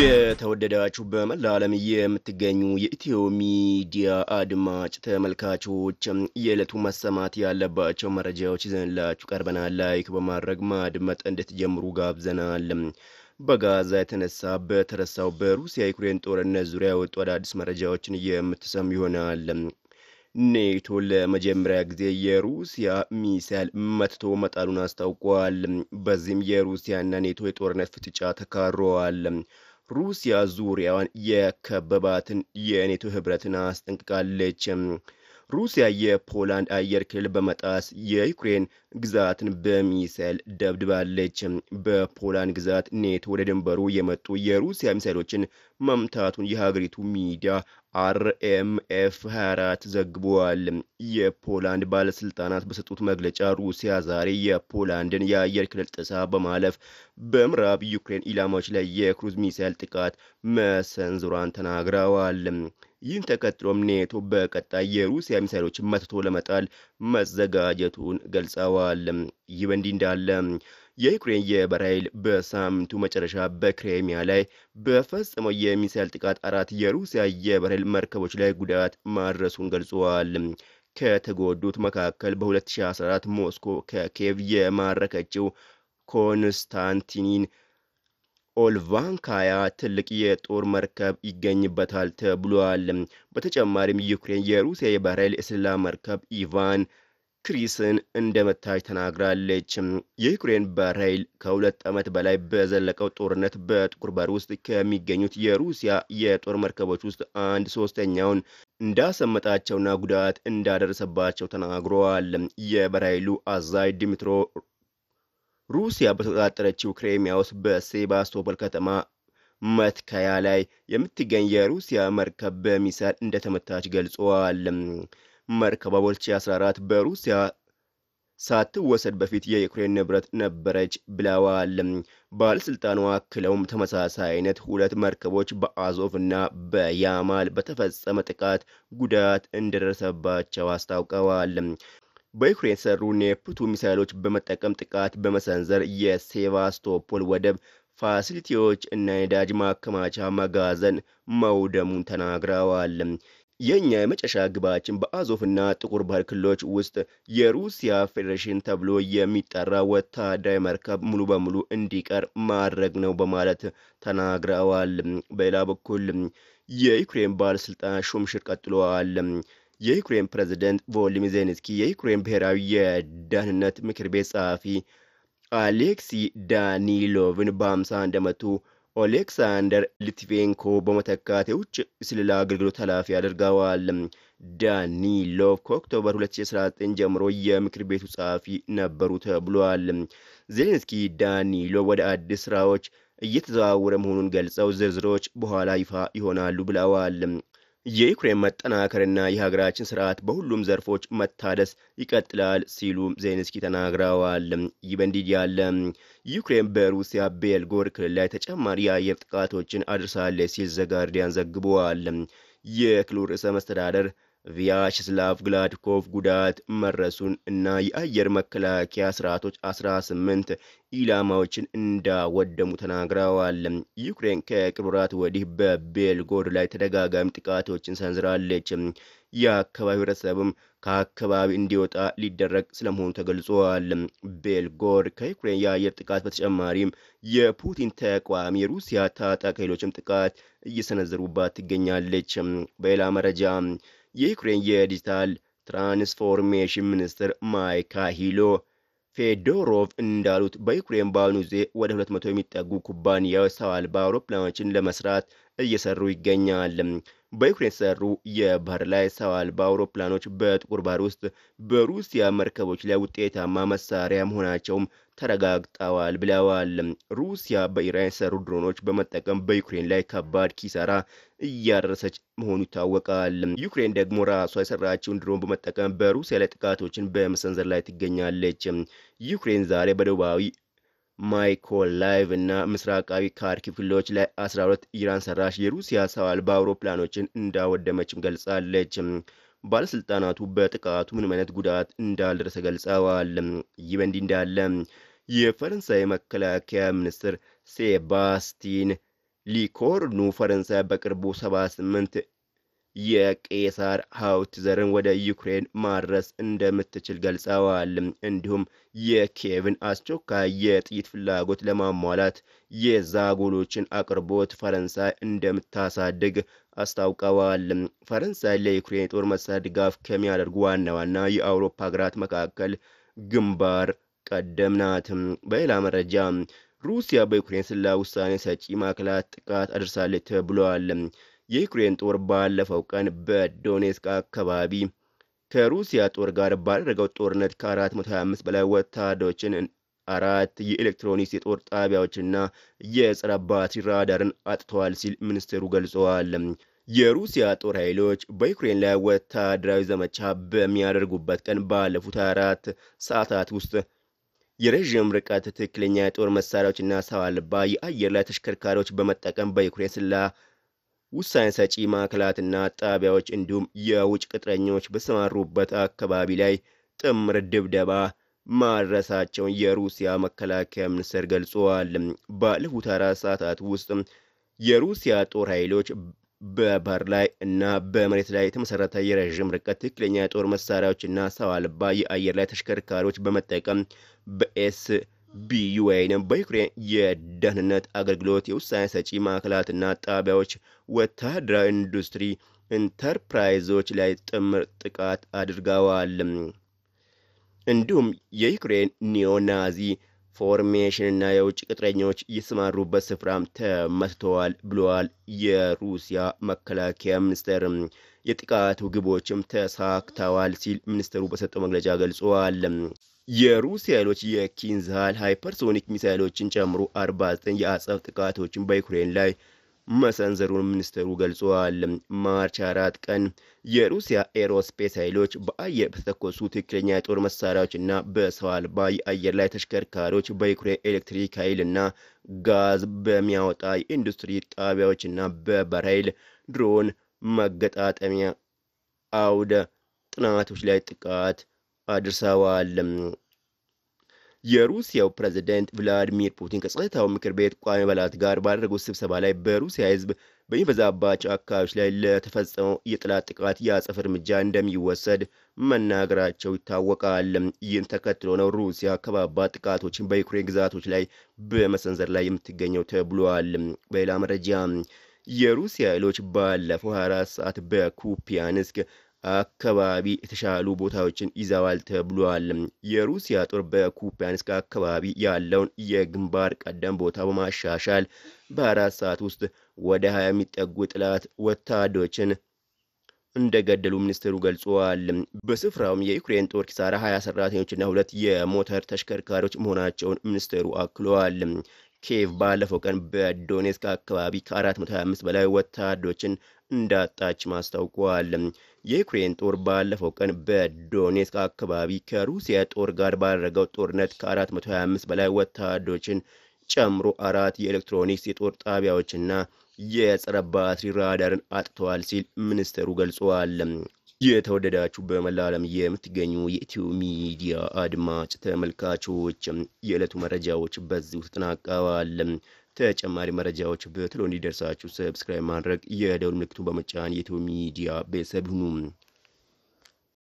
የተወደዳችሁ በመላ ዓለም የምትገኙ የኢትዮ ሚዲያ አድማጭ ተመልካቾች የዕለቱ መሰማት ያለባቸው መረጃዎች ይዘንላችሁ ቀርበናል። ላይክ በማድረግ ማድመጥ እንድትጀምሩ ጋብዘናል። በጋዛ የተነሳ በተረሳው በሩሲያ ዩክሬን ጦርነት ዙሪያ የወጡ አዳዲስ መረጃዎችን የምትሰሙ ይሆናል። ኔቶ ለመጀመሪያ ጊዜ የሩሲያ ሚሳይል መትቶ መጣሉን አስታውቋል። በዚህም የሩሲያና ኔቶ የጦርነት ፍጥጫ ተካረዋል። ሩሲያ ዙሪያዋን የከበባትን የኔቶ ህብረትን አስጠንቅቃለች። ሩሲያ የፖላንድ አየር ክልል በመጣስ የዩክሬን ግዛትን በሚሳይል ደብድባለች። በፖላንድ ግዛት ኔቶ ወደ ድንበሩ የመጡ የሩሲያ ሚሳይሎችን መምታቱን የሀገሪቱ ሚዲያ አርኤምኤፍ 24 ዘግቧል። የፖላንድ ባለስልጣናት በሰጡት መግለጫ ሩሲያ ዛሬ የፖላንድን የአየር ክልል ጥሳ በማለፍ በምዕራብ ዩክሬን ኢላማዎች ላይ የክሩዝ ሚሳይል ጥቃት መሰንዝሯን ተናግረዋል። ይህን ተከትሎም ኔቶ በቀጣይ የሩሲያ ሚሳይሎችን መትቶ ለመጣል መዘጋጀቱን ገልጸዋል። ይህ በእንዲህ እንዳለ የዩክሬን የባህር ኃይል በሳምንቱ መጨረሻ በክሬሚያ ላይ በፈጸመው የሚሳይል ጥቃት አራት የሩሲያ የአየር ኃይል መርከቦች ላይ ጉዳት ማድረሱን ገልጿል። ከተጎዱት መካከል በ2014 ሞስኮ ከኬቭ የማረከችው ኮንስታንቲኒን ኦልቫንካያ ትልቅ የጦር መርከብ ይገኝበታል ተብሏል። በተጨማሪም ዩክሬን የሩሲያ የባህር ኃይል መርከብ ኢቫን ክሪስን እንደመታች ተናግራለች። የዩክሬን በራይል ከሁለት ዓመት በላይ በዘለቀው ጦርነት በጥቁር ባህር ውስጥ ከሚገኙት የሩሲያ የጦር መርከቦች ውስጥ አንድ ሶስተኛውን እንዳሰመጣቸውና ጉዳት እንዳደረሰባቸው ተናግረዋል። የበራይሉ አዛዥ ዲሚትሮ ሩሲያ በተቆጣጠረችው ክሬሚያ ውስጥ በሴባስቶፖል ከተማ መትከያ ላይ የምትገኝ የሩሲያ መርከብ በሚሳይል እንደተመታች ገልጸዋል። መርከቧ 14 2014 በሩሲያ ሳትወሰድ በፊት የዩክሬን ንብረት ነበረች ብለዋል። ባለሥልጣኗ አክለውም ተመሳሳይ አይነት ሁለት መርከቦች በአዞቭ እና በያማል በተፈጸመ ጥቃት ጉዳት እንደደረሰባቸው አስታውቀዋል። በዩክሬን የተሰሩ ኔፕቱ ሚሳይሎች በመጠቀም ጥቃት በመሰንዘር የሴቫስቶፖል ወደብ ፋሲሊቲዎች እና የነዳጅ ማከማቻ መጋዘን መውደሙን ተናግረዋል። የእኛ የመጨረሻ ግባችን በአዞፍና ጥቁር ባህር ክልሎች ውስጥ የሩሲያ ፌዴሬሽን ተብሎ የሚጠራ ወታደራዊ መርከብ ሙሉ በሙሉ እንዲቀር ማድረግ ነው በማለት ተናግረዋል። በሌላ በኩል የዩክሬን ባለስልጣናት ሹምሽር ቀጥለዋል። የዩክሬን ፕሬዝደንት ቮሎዲሚር ዜሌንስኪ የዩክሬን ብሔራዊ የደህንነት ምክር ቤት ጸሐፊ አሌክሲ ዳኒሎቭን 51። እንደመቱ ኦሌክሳንደር ሊትቬንኮ በመተካት የውጭ ስለላ አገልግሎት ኃላፊ አድርገዋል። ዳኒሎቭ ከኦክቶበር 2019 ጀምሮ የምክር ቤቱ ጸሐፊ ነበሩ ተብሏል። ዜሌንስኪ ዳኒሎቭ ወደ አዲስ ስራዎች እየተዘዋወረ መሆኑን ገልጸው ዝርዝሮች በኋላ ይፋ ይሆናሉ ብለዋል። የዩክሬን መጠናከርና የሀገራችን ስርዓት በሁሉም ዘርፎች መታደስ ይቀጥላል ሲሉ ዜንስኪ ተናግረዋል። ይህ በእንዲህ ያለ ዩክሬን በሩሲያ ቤልጎር ክልል ላይ ተጨማሪ የአየር ጥቃቶችን አድርሳለች ሲል ዘጋርዲያን ዘግበዋል። የክልሉ ርዕሰ መስተዳደር ቪያችስላቭ ግላድኮቭ ጉዳት መረሱን እና የአየር መከላከያ ስርዓቶች 18 ኢላማዎችን እንዳወደሙ ተናግረዋል። ዩክሬን ከቅርብ ወራት ወዲህ በቤልጎርድ ላይ ተደጋጋሚ ጥቃቶችን ሰንዝራለች። የአካባቢ ህብረተሰብም ከአካባቢ እንዲወጣ ሊደረግ ስለመሆኑ ተገልጿል። ቤልጎርድ ከዩክሬን የአየር ጥቃት በተጨማሪም የፑቲን ተቋሚ የሩሲያ ታጣቂ ኃይሎችም ጥቃት እየሰነዘሩባት ትገኛለች። በሌላ መረጃ የዩክሬን የዲጂታል ትራንስፎርሜሽን ሚኒስትር ማይካሂሎ ፌዶሮቭ እንዳሉት በዩክሬን በአሁኑ ጊዜ ወደ 200 የሚጠጉ ኩባንያዎች ሰው አልባ አውሮፕላኖችን ለመስራት እየሰሩ ይገኛል። በዩክሬን የተሰሩ የባህር ላይ ሰው አልባ አውሮፕላኖች በጥቁር ባህር ውስጥ በሩሲያ መርከቦች ላይ ውጤታማ መሳሪያ መሆናቸውም ተረጋግጠዋል ብለዋል። ሩሲያ በኢራን የተሰሩ ድሮኖች በመጠቀም በዩክሬን ላይ ከባድ ኪሳራ እያደረሰች መሆኑ ይታወቃል። ዩክሬን ደግሞ ራሷ የሰራችውን ድሮን በመጠቀም በሩሲያ ላይ ጥቃቶችን በመሰንዘር ላይ ትገኛለች። ዩክሬን ዛሬ በደቡባዊ ማይኮላይቭ እና ምስራቃዊ ካርኪቭ ክልሎች ላይ 12 ኢራን ሰራሽ የሩሲያ ሰው አልባ አውሮፕላኖችን እንዳወደመችም ገልጻለች። ባለስልጣናቱ በጥቃቱ ምንም አይነት ጉዳት እንዳልደረሰ ገልጸዋል። ይህ በእንዲህ እንዳለ የፈረንሳይ መከላከያ ሚኒስትር ሴባስቲን ሊኮርኑ ፈረንሳይ በቅርቡ 78 የቄሳር ሐውልት ዘርን ወደ ዩክሬን ማድረስ እንደምትችል ገልጸዋል። እንዲሁም የኬቭን አስቸኳይ የጥይት ፍላጎት ለማሟላት የዛጎሎችን አቅርቦት ፈረንሳይ እንደምታሳድግ አስታውቀዋል። ፈረንሳይ ለዩክሬን የጦር መሳሪያ ድጋፍ ከሚያደርጉ ዋና ዋና የአውሮፓ ሀገራት መካከል ግንባር ቀደም ናት። በሌላ መረጃ ሩሲያ በዩክሬን ስላ ውሳኔ ሰጪ ማዕከላት ጥቃት አድርሳለች ተብሏል። የዩክሬን ጦር ባለፈው ቀን በዶኔስክ አካባቢ ከሩሲያ ጦር ጋር ባደረገው ጦርነት ከ425 በላይ ወታደሮችን አራት የኤሌክትሮኒክስ የጦር ጣቢያዎችና የጸረ ባትሪ ራዳርን አጥተዋል ሲል ሚኒስትሩ ገልጸዋል። የሩሲያ ጦር ኃይሎች በዩክሬን ላይ ወታደራዊ ዘመቻ በሚያደርጉበት ቀን ባለፉት አራት ሰዓታት ውስጥ የረዥም ርቀት ትክክለኛ የጦር መሳሪያዎችና ሰው አልባ የአየር ላይ ተሽከርካሪዎች በመጠቀም በዩክሬን ስላ ውሳኔ ሰጪ ማዕከላትና ጣቢያዎች እንዲሁም የውጭ ቅጥረኞች በሰማሩበት አካባቢ ላይ ጥምር ድብደባ ማድረሳቸውን የሩሲያ መከላከያ ሚኒስቴር ገልጿል። ባለፉት አራት ሰዓታት ውስጥ የሩሲያ ጦር ኃይሎች በባህር ላይ እና በመሬት ላይ የተመሰረተ የረዥም ርቀት ትክክለኛ የጦር መሳሪያዎችና ሰው አልባ የአየር ላይ ተሽከርካሪዎች በመጠቀም በኤስ ቢዩ ወይንም በዩክሬን የደህንነት አገልግሎት የውሳኔ ሰጪ ማዕከላትና ጣቢያዎች ወታደራዊ ኢንዱስትሪ ኢንተርፕራይዞች ላይ ጥምር ጥቃት አድርገዋል። እንዲሁም የዩክሬን ኒዮናዚ ፎርሜሽንና የውጭ ቅጥረኞች የተሰማሩበት ስፍራም ተመትተዋል ብለዋል የሩሲያ መከላከያ ሚኒስቴር። የጥቃቱ ግቦችም ተሳክተዋል ሲል ሚኒስትሩ በሰጠው መግለጫ ገልጸዋል። የሩሲያ ኃይሎች የኪንዝሃል ሃይፐርሶኒክ ሚሳይሎችን ጨምሮ 49 የአጸፍ ጥቃቶችን በዩክሬን ላይ መሰንዘሩን ሚኒስትሩ ገልጿል። ማርች አራት ቀን የሩሲያ ኤሮስፔስ ኃይሎች በአየር በተተኮሱ ትክክለኛ የጦር መሳሪያዎችና በሰው አልባ የአየር ላይ ተሽከርካሪዎች በዩክሬን ኤሌክትሪክ ኃይል እና ጋዝ በሚያወጣ የኢንዱስትሪ ጣቢያዎችና በባህር ኃይል ድሮን መገጣጠሚያ አውደ ጥናቶች ላይ ጥቃት አድርሰዋል። የሩሲያው ፕሬዝደንት ቭላዲሚር ፑቲን ከጸጥታው ምክር ቤት ቋሚ አባላት ጋር ባደረጉት ስብሰባ ላይ በሩሲያ ህዝብ በሚበዛባቸው አካባቢዎች ላይ ለተፈጸመው የጠላት ጥቃት የአጸፋ እርምጃ እንደሚወሰድ መናገራቸው ይታወቃል። ይህን ተከትሎ ነው ሩሲያ ከባባድ ጥቃቶችን በዩክሬን ግዛቶች ላይ በመሰንዘር ላይ የምትገኘው ተብሏል። በሌላ መረጃ የሩሲያ ኃይሎች ባለፈው 24 ሰዓት በኩፒያንስክ አካባቢ የተሻሉ ቦታዎችን ይዘዋል ተብሏል። የሩሲያ ጦር በኩፒያንስክ አካባቢ ያለውን የግንባር ቀደም ቦታ በማሻሻል በአራት ሰዓት ውስጥ ወደ ሀያ የሚጠጉ ጥላት ወታደሮችን እንደገደሉ ሚኒስትሩ ገልጿል። በስፍራውም የዩክሬን ጦር ኪሳራ ሀያ ሰራተኞችና ሁለት የሞተር ተሽከርካሪዎች መሆናቸውን ሚኒስትሩ አክለዋል። ኬቭ ባለፈው ቀን በዶኔስክ አካባቢ ከ425 በላይ ወታደሮችን እንዳጣች ማስታውቋል። የዩክሬን ጦር ባለፈው ቀን በዶኔስክ አካባቢ ከሩሲያ ጦር ጋር ባደረገው ጦርነት ከ425 በላይ ወታደሮችን ጨምሮ አራት የኤሌክትሮኒክስ የጦር ጣቢያዎችና የጸረ ባትሪ ራዳርን አጥተዋል ሲል ሚኒስትሩ ገልጸዋል። የተወደዳችሁ በመላ ዓለም የምትገኙ የኢትዮ ሚዲያ አድማጭ ተመልካቾች የዕለቱ መረጃዎች በዚሁ ተጠናቀዋል። ተጨማሪ መረጃዎች በትሎ እንዲደርሳችሁ ሰብስክራይብ ማድረግ የደውል ምልክቱ በመጫን የቶ ሚዲያ ቤተሰብ ይሁኑ።